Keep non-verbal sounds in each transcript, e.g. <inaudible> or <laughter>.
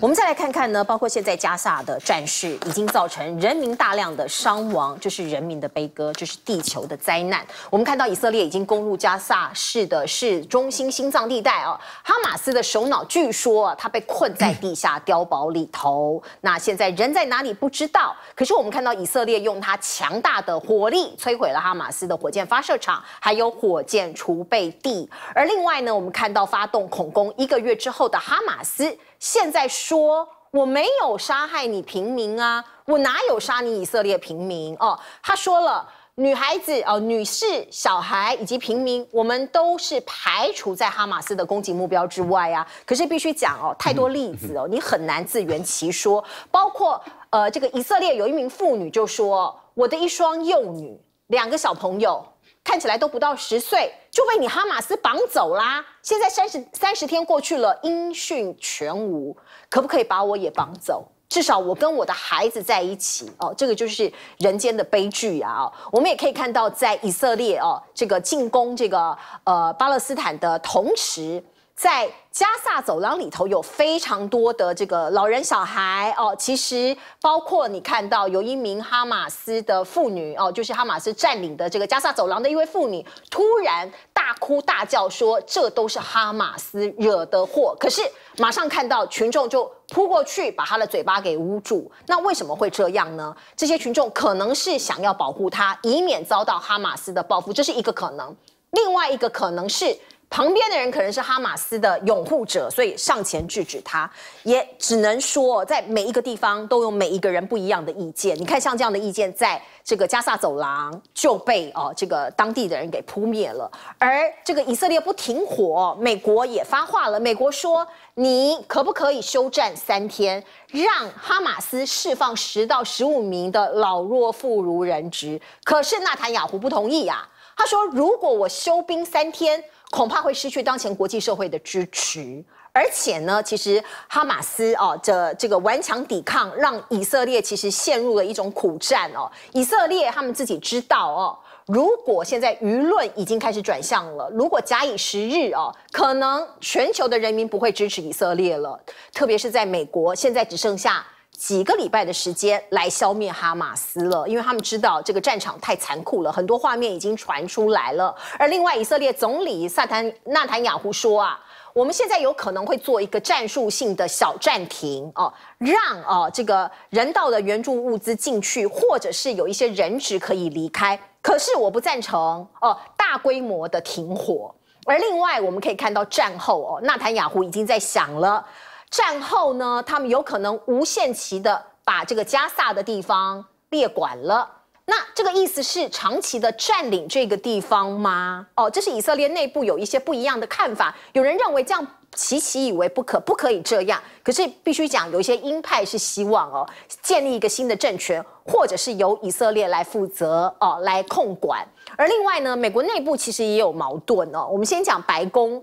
我们再来看看呢，包括现在加沙的战事已经造成人民大量的伤亡，这是人民的悲歌，这是地球的灾难。我们看到以色列已经攻入加沙市的市中心心脏地带啊，哈马斯的首脑据说啊，他被困在地下碉堡里头。那现在人在哪里不知道，可是我们看到以色列用他强大的火力摧毁了哈马斯的火箭发射场，还有火箭储备地。而另外呢，我们看到发动恐攻一个月之后的哈马斯。现在说我没有杀害你平民啊，我哪有杀你以色列平民哦？他说了，女孩子哦，女士、小孩以及平民，我们都是排除在哈马斯的攻击目标之外啊。可是必须讲哦，太多例子哦，<laughs> 你很难自圆其说。包括呃，这个以色列有一名妇女就说，我的一双幼女，两个小朋友看起来都不到十岁。就被你哈马斯绑走啦！现在三十三十天过去了，音讯全无，可不可以把我也绑走？至少我跟我的孩子在一起哦，这个就是人间的悲剧啊！我们也可以看到，在以色列哦，这个进攻这个呃巴勒斯坦的同时，在。加萨走廊里头有非常多的这个老人小孩哦，其实包括你看到有一名哈马斯的妇女哦，就是哈马斯占领的这个加萨走廊的一位妇女，突然大哭大叫说：“这都是哈马斯惹的祸。”可是马上看到群众就扑过去把他的嘴巴给捂住。那为什么会这样呢？这些群众可能是想要保护他，以免遭到哈马斯的报复，这是一个可能。另外一个可能是。旁边的人可能是哈马斯的拥护者，所以上前制止他。也只能说，在每一个地方都有每一个人不一样的意见。你看，像这样的意见，在这个加萨走廊就被哦这个当地的人给扑灭了。而这个以色列不停火，美国也发话了。美国说：“你可不可以休战三天，让哈马斯释放十到十五名的老弱妇孺人质？”可是纳坦雅胡不同意呀。他说：“如果我休兵三天。”恐怕会失去当前国际社会的支持，而且呢，其实哈马斯哦的这个顽强抵抗，让以色列其实陷入了一种苦战哦。以色列他们自己知道哦，如果现在舆论已经开始转向了，如果假以时日哦，可能全球的人民不会支持以色列了，特别是在美国，现在只剩下。几个礼拜的时间来消灭哈马斯了，因为他们知道这个战场太残酷了，很多画面已经传出来了。而另外，以色列总理萨坦纳坦雅胡说啊，我们现在有可能会做一个战术性的小暂停哦，让哦这个人道的援助物资进去，或者是有一些人质可以离开。可是我不赞成哦大规模的停火。而另外，我们可以看到战后哦，纳坦雅胡已经在想了。战后呢，他们有可能无限期的把这个加萨的地方列管了。那这个意思是长期的占领这个地方吗？哦，这是以色列内部有一些不一样的看法。有人认为这样奇其以为不可，不可以这样。可是必须讲，有一些鹰派是希望哦，建立一个新的政权，或者是由以色列来负责哦，来控管。而另外呢，美国内部其实也有矛盾哦。我们先讲白宫。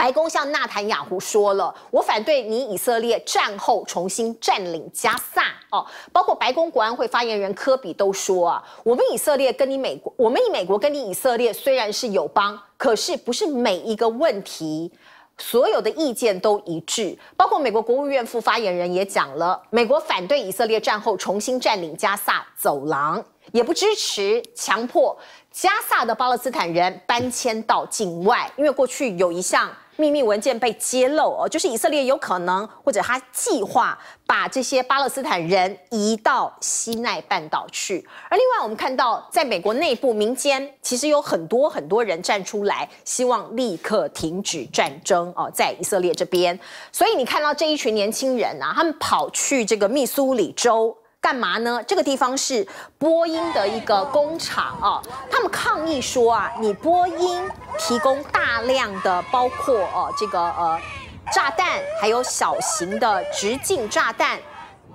白宫向纳坦雅胡说了，我反对你以色列战后重新占领加萨哦，包括白宫国安会发言人科比都说啊，我们以色列跟你美国，我们以美国跟你以色列虽然是友邦，可是不是每一个问题所有的意见都一致。包括美国国务院副发言人也讲了，美国反对以色列战后重新占领加萨走廊，也不支持强迫加萨的巴勒斯坦人搬迁到境外，因为过去有一项。秘密文件被揭露哦，就是以色列有可能或者他计划把这些巴勒斯坦人移到西奈半岛去。而另外，我们看到在美国内部民间，其实有很多很多人站出来，希望立刻停止战争哦，在以色列这边。所以你看到这一群年轻人啊，他们跑去这个密苏里州。干嘛呢？这个地方是波音的一个工厂啊，他们抗议说啊，你波音提供大量的包括呃这个呃炸弹，还有小型的直径炸弹。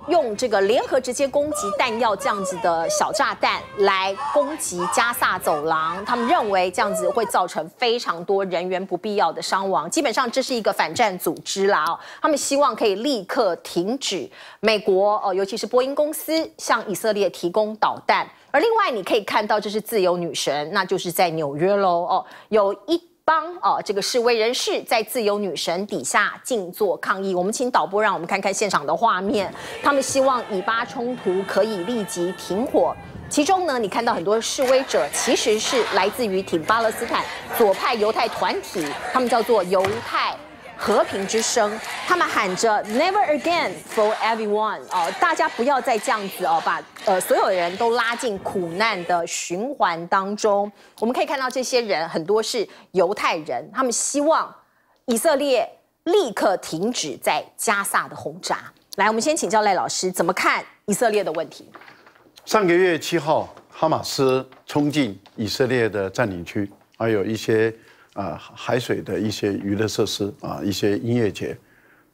用这个联合直接攻击弹药这样子的小炸弹来攻击加萨走廊，他们认为这样子会造成非常多人员不必要的伤亡。基本上这是一个反战组织啦，哦，他们希望可以立刻停止美国哦，尤其是波音公司向以色列提供导弹。而另外你可以看到，这是自由女神，那就是在纽约喽，哦，有一。帮啊！这个示威人士在自由女神底下静坐抗议。我们请导播让我们看看现场的画面。他们希望以巴冲突可以立即停火。其中呢，你看到很多示威者其实是来自于挺巴勒斯坦左派犹太团体，他们叫做犹太。和平之声，他们喊着 “Never again for everyone” 哦，大家不要再这样子哦，把呃所有人都拉进苦难的循环当中。我们可以看到这些人很多是犹太人，他们希望以色列立刻停止在加萨的轰炸。来，我们先请教赖老师怎么看以色列的问题。上个月七号，哈马斯冲进以色列的占领区，而有一些。啊，海水的一些娱乐设施啊，一些音乐节，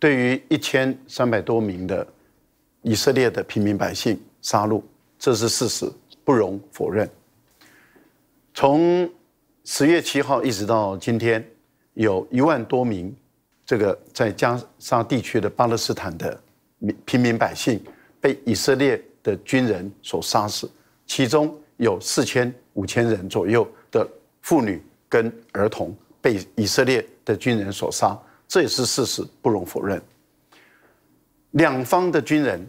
对于一千三百多名的以色列的平民百姓杀戮，这是事实，不容否认。从十月七号一直到今天，有一万多名这个在加沙地区的巴勒斯坦的平民百姓被以色列的军人所杀死，其中有四千五千人左右的妇女。跟儿童被以色列的军人所杀，这也是事实，不容否认。两方的军人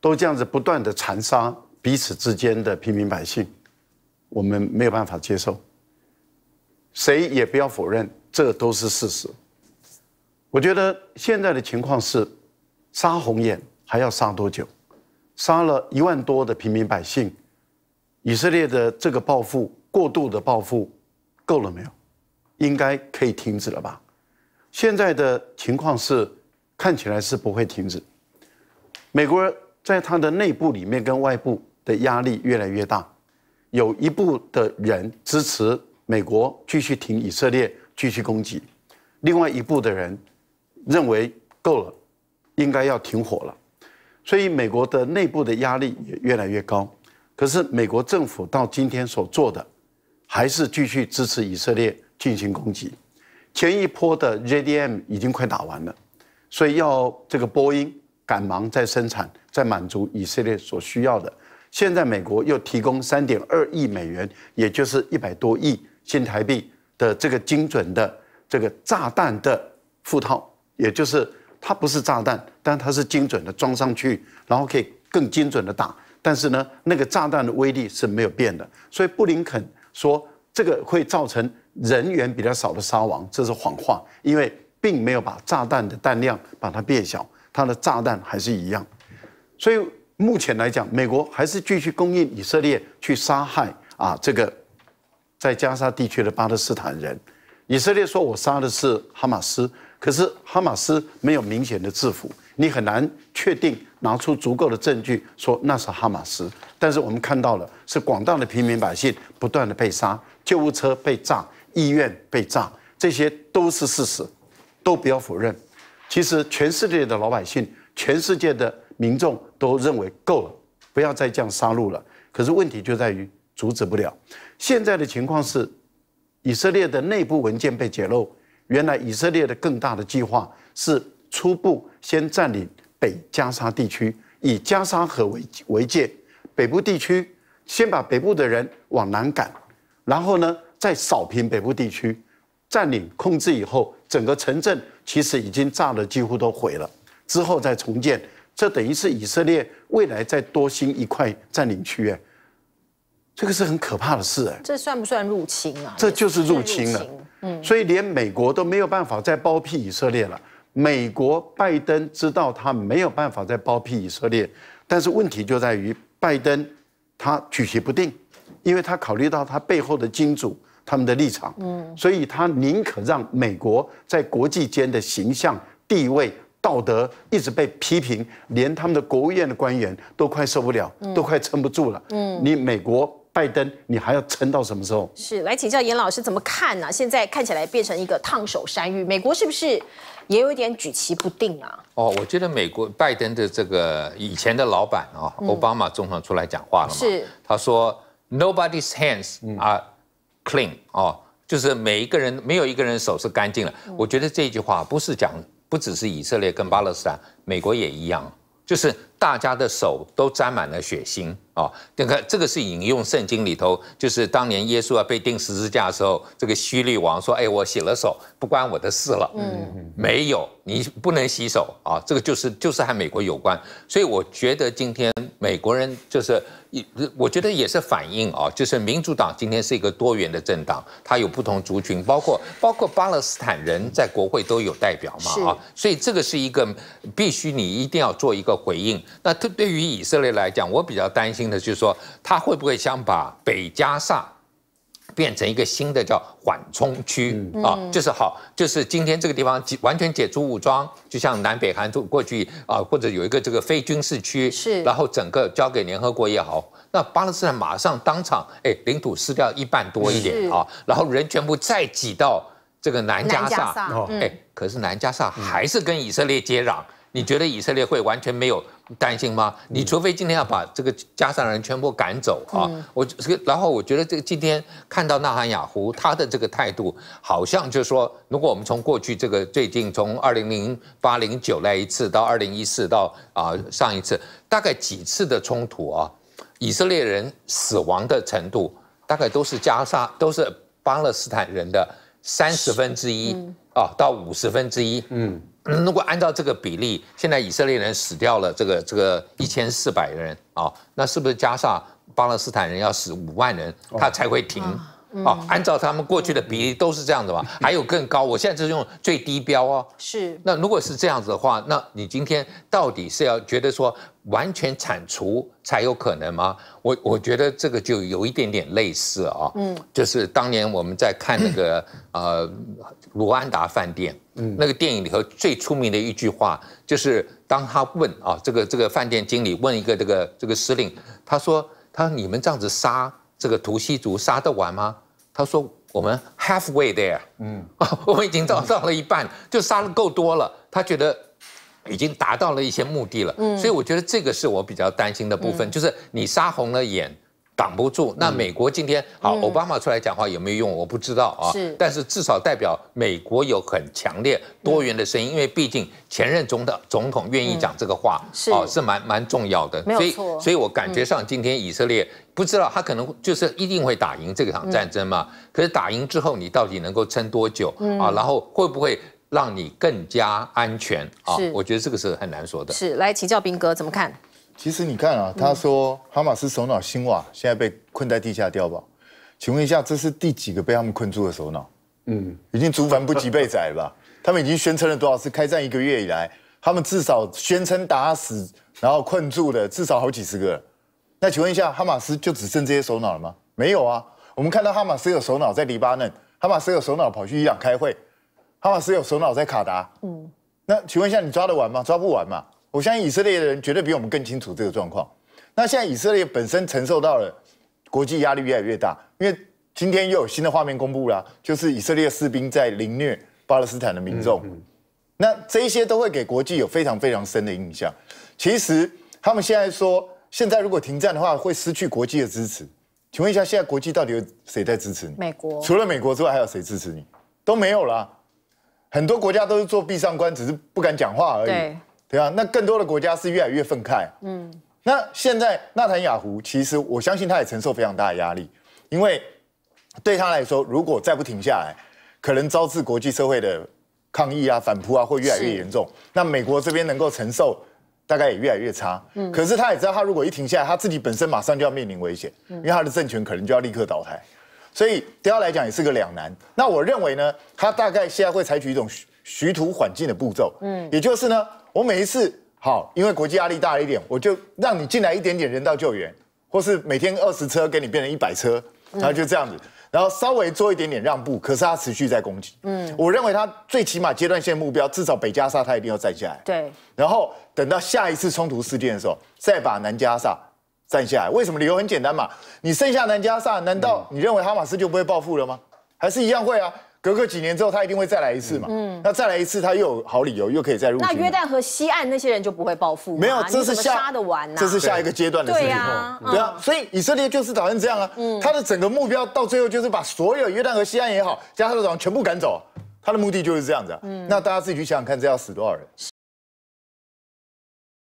都这样子不断的残杀彼此之间的平民百姓，我们没有办法接受。谁也不要否认，这都是事实。我觉得现在的情况是，杀红眼还要杀多久？杀了一万多的平民百姓，以色列的这个报复过度的报复。够了没有？应该可以停止了吧？现在的情况是，看起来是不会停止。美国在它的内部里面跟外部的压力越来越大，有一部的人支持美国继续停以色列继续攻击，另外一部的人认为够了，应该要停火了。所以美国的内部的压力也越来越高。可是美国政府到今天所做的，还是继续支持以色列进行攻击，前一波的 JDM 已经快打完了，所以要这个波音赶忙再生产，再满足以色列所需要的。现在美国又提供三点二亿美元，也就是一百多亿新台币的这个精准的这个炸弹的附套，也就是它不是炸弹，但它是精准的装上去，然后可以更精准的打。但是呢，那个炸弹的威力是没有变的。所以布林肯。说这个会造成人员比较少的伤亡，这是谎话，因为并没有把炸弹的弹量把它变小，它的炸弹还是一样。所以目前来讲，美国还是继续供应以色列去杀害啊这个在加沙地区的巴勒斯坦人。以色列说我杀的是哈马斯，可是哈马斯没有明显的制服。你很难确定拿出足够的证据说那是哈马斯，但是我们看到了是广大的平民百姓不断的被杀，救护车被炸，医院被炸，这些都是事实，都不要否认。其实全世界的老百姓，全世界的民众都认为够了，不要再这样杀戮了。可是问题就在于阻止不了。现在的情况是，以色列的内部文件被揭露，原来以色列的更大的计划是。初步先占领北加沙地区，以加沙河为为界，北部地区先把北部的人往南赶，然后呢再扫平北部地区，占领控制以后，整个城镇其实已经炸的几乎都毁了，之后再重建，这等于是以色列未来再多新一块占领区域，这个是很可怕的事哎。这算不算入侵啊？这就是入侵了，嗯，所以连美国都没有办法再包庇以色列了。美国拜登知道他没有办法再包庇以色列，但是问题就在于拜登他举棋不定，因为他考虑到他背后的金主他们的立场，嗯，所以他宁可让美国在国际间的形象、地位、道德一直被批评，连他们的国务院的官员都快受不了，都快撑不住了，嗯，你美国。拜登，你还要撑到什么时候？是来请教严老师怎么看呢？现在看起来变成一个烫手山芋，美国是不是也有点举棋不定啊？哦，我觉得美国拜登的这个以前的老板啊，奥巴马总统出来讲话了嘛？是，他说 Nobody's hands are clean，哦，就是每一个人没有一个人手是干净的。我觉得这句话不是讲，不只是以色列跟巴勒斯坦，美国也一样，就是。大家的手都沾满了血腥啊！这个这个是引用圣经里头，就是当年耶稣要被钉十字架的时候，这个希律王说：“哎，我洗了手，不关我的事了。”嗯，没有，你不能洗手啊！这个就是就是和美国有关，所以我觉得今天美国人就是一，我觉得也是反映啊，就是民主党今天是一个多元的政党，它有不同族群，包括包括巴勒斯坦人在国会都有代表嘛啊，所以这个是一个必须你一定要做一个回应。那对对于以色列来讲，我比较担心的就是说，他会不会想把北加萨变成一个新的叫缓冲区啊？就是好，就是今天这个地方解完全解除武装，就像南北韩过去啊，或者有一个这个非军事区，是，然后整个交给联合国也好，那巴勒斯坦马上当场哎领土失掉一半多一点啊，然后人全部再挤到这个南加萨，哎，可是南加萨还是跟以色列接壤。你觉得以色列会完全没有担心吗？你除非今天要把这个加沙人全部赶走啊！我这个，然后我觉得这今天看到纳罕雅胡他的这个态度，好像就是说，如果我们从过去这个最近从二零零八零九那一次到二零一四到啊上一次，大概几次的冲突啊，以色列人死亡的程度大概都是加沙都是巴勒斯坦人的三十分之一啊到五十分之一，嗯。如果按照这个比例，现在以色列人死掉了这个这个一千四百人啊，那是不是加上巴勒斯坦人要死五万人，他才会停？哦，按照他们过去的比例都是这样的吧？<laughs> 还有更高，我现在就是用最低标哦。是。那如果是这样子的话，那你今天到底是要觉得说完全铲除才有可能吗？我我觉得这个就有一点点类似啊。嗯。就是当年我们在看那个 <laughs> 呃卢安达饭店，那个电影里头最出名的一句话，就是当他问啊这个这个饭店经理问一个这个这个司令，他说他你们这样子杀。这个图西族杀得完吗？他说我们 halfway there，嗯，<laughs> 我们已经找到了一半，就杀了够多了。他觉得已经达到了一些目的了。嗯，所以我觉得这个是我比较担心的部分，就是你杀红了眼挡不住。那美国今天好，奥巴马出来讲话有没有用？我不知道啊。是。但是至少代表美国有很强烈多元的声音，因为毕竟前任总统总统愿意讲这个话，哦，是蛮蛮重要的。所以，所以我感觉上今天以色列。不知道他可能就是一定会打赢这场战争嘛？可是打赢之后，你到底能够撑多久啊？然后会不会让你更加安全啊？我觉得这个是很难说的。是来请教兵哥怎么看？其实你看啊，他说哈马斯首脑辛瓦现在被困在地下碉堡，请问一下，这是第几个被他们困住的首脑？嗯，已经竹繁不及被宰了吧？<laughs> 他们已经宣称了多少次？开战一个月以来，他们至少宣称打死然后困住的至少好几十个。那请问一下，哈马斯就只剩这些首脑了吗？没有啊，我们看到哈马斯有首脑在黎巴嫩，哈马斯有首脑跑去伊朗开会，哈马斯有首脑在卡达。嗯，那请问一下，你抓得完吗？抓不完嘛。我相信以色列的人绝对比我们更清楚这个状况。那现在以色列本身承受到了国际压力越来越大，因为今天又有新的画面公布了，就是以色列士兵在凌虐巴勒斯坦的民众。那这些都会给国际有非常非常深的印象。其实他们现在说。现在如果停战的话，会失去国际的支持。请问一下，现在国际到底有谁在支持你？美国。除了美国之外，还有谁支持你？都没有了。很多国家都是做闭上观，只是不敢讲话而已。对，对啊。那更多的国家是越来越愤慨。嗯。那现在纳坦雅胡，其实我相信他也承受非常大的压力，因为对他来说，如果再不停下来，可能招致国际社会的抗议啊、反扑啊，会越来越严重。那美国这边能够承受？大概也越来越差，嗯，可是他也知道，他如果一停下来，他自己本身马上就要面临危险，因为他的政权可能就要立刻倒台，所以对他来讲也是个两难。那我认为呢，他大概现在会采取一种徐徐图缓进的步骤，嗯，也就是呢，我每一次好，因为国际压力大一点，我就让你进来一点点人道救援，或是每天二十车给你变成一百车，然后就这样子。然后稍微做一点点让步，可是他持续在攻击。嗯，我认为他最起码阶段性目标，至少北加沙他一定要占下来。对，然后等到下一次冲突事件的时候，再把南加沙占下来。为什么？理由很简单嘛，你剩下南加沙，难道你认为哈马斯就不会报复了吗？还是一样会啊。留个几年之后，他一定会再来一次嘛。嗯，那再来一次，他又有好理由，又可以再入那约旦河西岸那些人就不会报复没有，这是杀的完这是下一个阶段的事情。对啊，所以以色列就是打算这样啊。嗯，他的整个目标到最后就是把所有约旦河西岸也好，加沙走廊全部赶走。他的目的就是这样子。嗯，那大家自己去想想看，这要死多少人？